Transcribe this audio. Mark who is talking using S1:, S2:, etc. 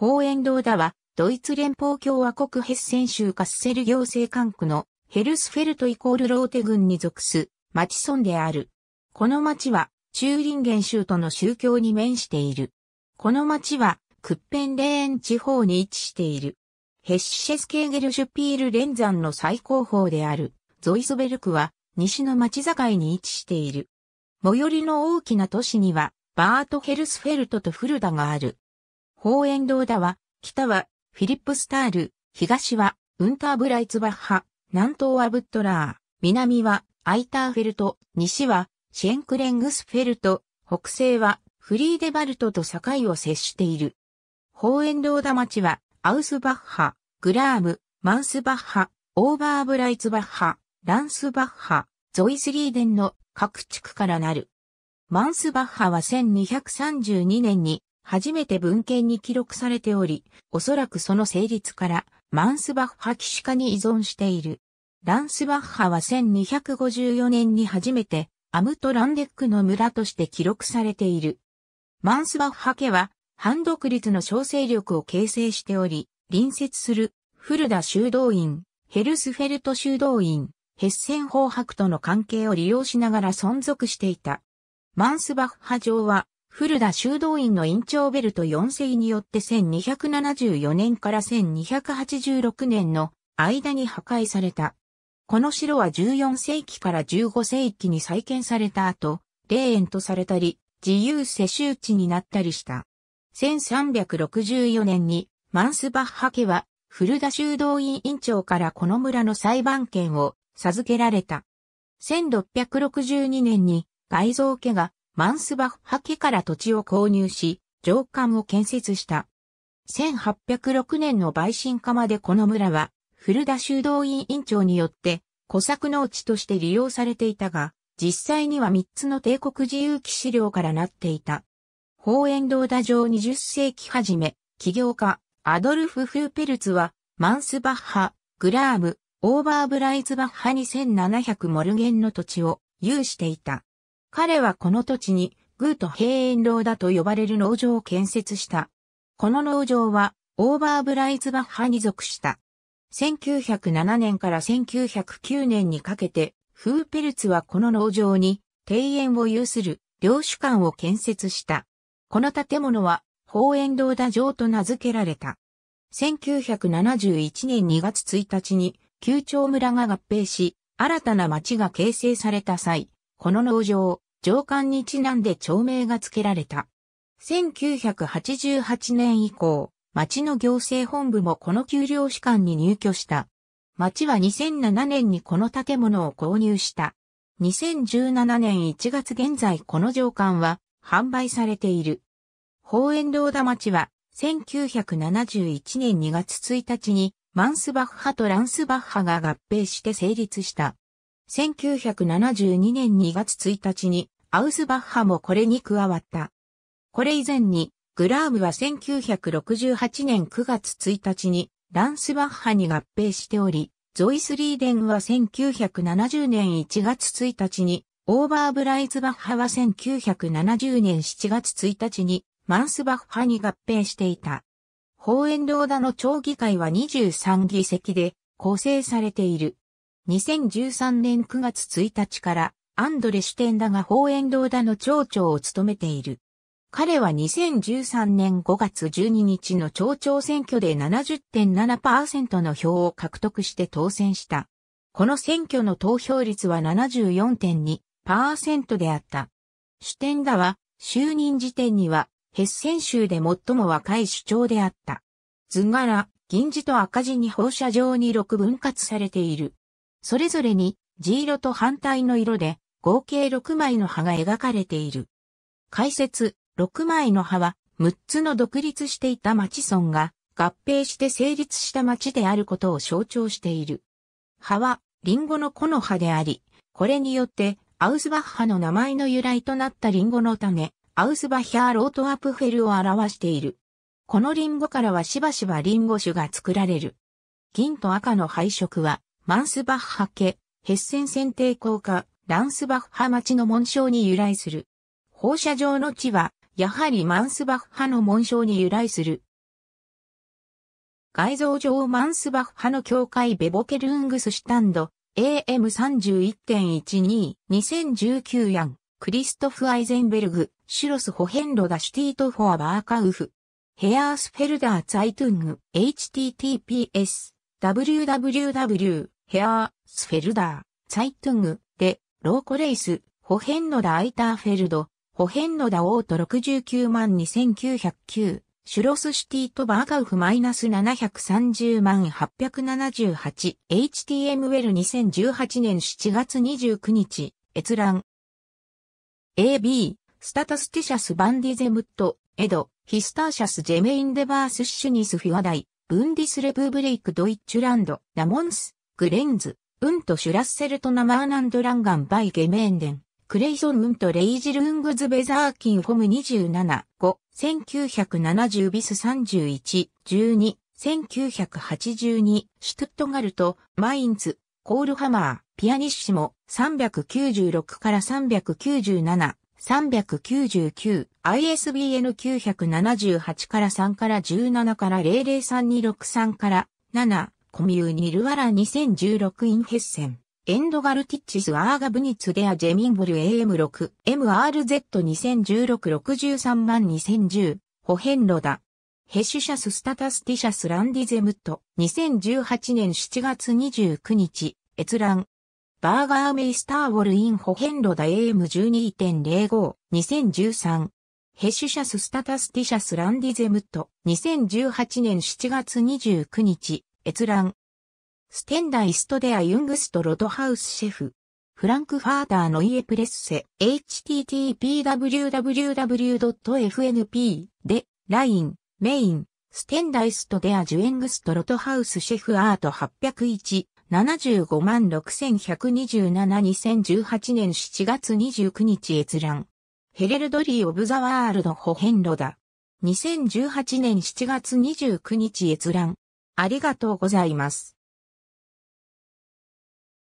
S1: 公園道だは、ドイツ連邦共和国ヘッセン州カッセル行政管区のヘルスフェルトイコールローテ郡に属す町村である。この町は、チューリンゲン州との宗教に面している。この町は、クッペンレーン地方に位置している。ヘッシェスケーゲルシュピール連山の最高峰である、ゾイスベルクは、西の町境に位置している。最寄りの大きな都市には、バートヘルスフェルトとフルダがある。ホーエンローダは、北はフィリップスタール、東はウンターブライツバッハ、南東はブットラー、南はアイターフェルト、西はシェンクレングスフェルト、北西はフリーデバルトと境を接している。ホーエンローダ町はアウスバッハ、グラーム、マンスバッハ、オーバーブライツバッハ、ランスバッハ、ゾイスリーデンの各地区からなる。マンスバッハは1232年に初めて文献に記録されており、おそらくその成立から、マンスバッハ騎士化に依存している。ランスバッハは1254年に初めて、アムトランデックの村として記録されている。マンスバッハ家は、反独立の小勢力を形成しており、隣接する、フルダ修道院、ヘルスフェルト修道院、ヘッセン法白との関係を利用しながら存続していた。マンスバッハ城は、古田修道院の院長ベルト4世によって1274年から1286年の間に破壊された。この城は14世紀から15世紀に再建された後、霊園とされたり、自由世襲地になったりした。1364年にマンスバッハ家は古田修道院院長からこの村の裁判権を授けられた。1662年に外蔵家がマンスバッハ家から土地を購入し、城館を建設した。1806年の陪審化までこの村は、古田修道院院長によって、小作農地として利用されていたが、実際には3つの帝国自由騎士領からなっていた。法円堂田城20世紀初め、起業家、アドルフ・フーペルツは、マンスバッハ、グラーム、オーバーブライズバッハ2700モルゲンの土地を有していた。彼はこの土地に、グー都平遠楼だと呼ばれる農場を建設した。この農場は、オーバーブライズバッハに属した。1907年から1909年にかけて、フーペルツはこの農場に庭園を有する領主館を建設した。この建物は、宝園楼田城と名付けられた。1971年2月1日に、旧町村が合併し、新たな町が形成された際、この農場、上官にちなんで町名が付けられた。1988年以降、町の行政本部もこの給料士官に入居した。町は2007年にこの建物を購入した。2017年1月現在この上官は販売されている。宝円堂田町は1971年2月1日にマンスバッハとランスバッハが合併して成立した。1972年2月1日にアウスバッハもこれに加わった。これ以前にグラームは1968年9月1日にランスバッハに合併しており、ゾイスリーデンは1970年1月1日に、オーバーブライズバッハは1970年7月1日にマンスバッハに合併していた。ホーエンローダの町議会は23議席で構成されている。2013年9月1日からアンドレシュテンダが法園堂田の町長を務めている。彼は2013年5月12日の町長選挙で70.7%の票を獲得して当選した。この選挙の投票率は74.2%であった。シテンダは、就任時点には、ヘッセン州で最も若い主張であった。図柄、銀字と赤字に放射状に6分割されている。それぞれに、地色と反対の色で、合計6枚の葉が描かれている。解説、6枚の葉は、6つの独立していた町村が、合併して成立した町であることを象徴している。葉は、リンゴの木の葉であり、これによって、アウスバッハの名前の由来となったリンゴの種、アウスバヒャーロートアプフェルを表している。このリンゴからはしばしばリンゴ種が作られる。銀と赤の配色は、マンスバッハ家、ヘッセン選定効果、ランスバッハ町の紋章に由来する。放射状の地は、やはりマンスバッハの紋章に由来する。改造上マンスバッハの教会ベボケルングススタンド AM31.122019 ヤンクリストフ・アイゼンベルグシュロス・ホヘンロダ・シュティート・フォア・バーカウフヘアースフェルダー・ツァイトゥング HTTPS www ヘアースフェルダーサイトングでローコレイスホヘンノダアイターフェルドホヘンノダオート69万2909シュロスシティとバーカウフマイナス730万 878HTML2018 年7月29日閲覧 AB スタタスティシャスバンディゼムットエドヒスターシャスジェメインデバースシュニスフィワダイブンディスレブーブレイクドイッチュランド、ラモンス、グレンズ、ウントシュラッセルトナマーナンドランガンバイゲメーンデン、クレイソンウントレイジルングズベザーキンホム27、5、1970ビス31、12、1982、シュトットガルト、マインツ、コールハマー、ピアニッシモ、396から397、399、ISBN 978から3から17から003263から7、コミューニルワラ2016インヘッセン。エンドガルティッチスアーガブニツデアジェミンボル AM6、MRZ201663 万2010、ホヘンロダ。ヘシュシャススタタスティシャスランディゼムット、2018年7月29日、閲覧。バーガーメイスターウォルインホヘンロダ AM12.05、2013。ヘッシュシャススタタスティシャスランディゼムット、2018年7月29日、閲覧。ステンダイストデアユングストロトハウスシェフ。フランクファーターのイエプレッセ、http://www.fnp で、ライン、メイン、ステンダイストデアジュエングストロトハウスシェフアート801、75万6127-2018年7月29日閲覧。ヘレルドリー・オブ・ザ・ワールド・ホヘンロダ。2018年7月29日閲覧。ありがとうございます。